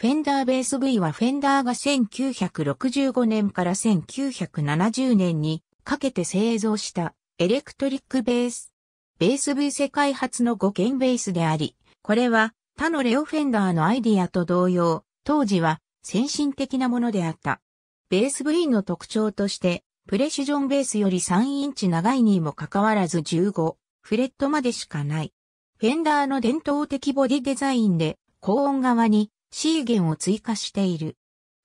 フェンダーベース V はフェンダーが1965年から1970年にかけて製造したエレクトリックベース。ベース V 世界初の5弦ベースであり、これは他のレオフェンダーのアイディアと同様、当時は先進的なものであった。ベース V の特徴として、プレシジョンベースより3インチ長いにもかかわらず15、フレットまでしかない。フェンダーの伝統的ボディデザインで、高音側に C 弦を追加している。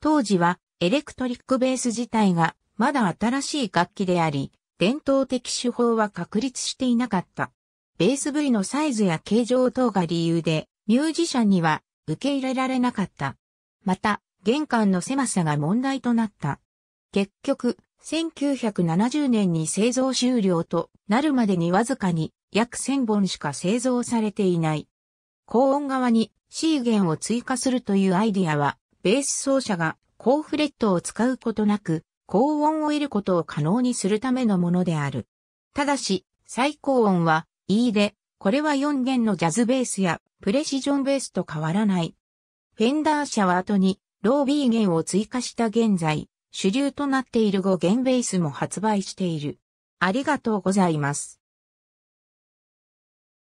当時はエレクトリックベース自体がまだ新しい楽器であり、伝統的手法は確立していなかった。ベース部位のサイズや形状等が理由で、ミュージシャンには受け入れられなかった。また、玄関の狭さが問題となった。結局、1970年に製造終了となるまでにわずかに約1000本しか製造されていない高音側に C 弦を追加するというアイディアは、ベース奏者が高フレットを使うことなく、高音を得ることを可能にするためのものである。ただし、最高音は E で、これは4弦のジャズベースやプレシジョンベースと変わらない。フェンダー社は後にロー B 弦を追加した現在、主流となっている5弦ベースも発売している。ありがとうございます。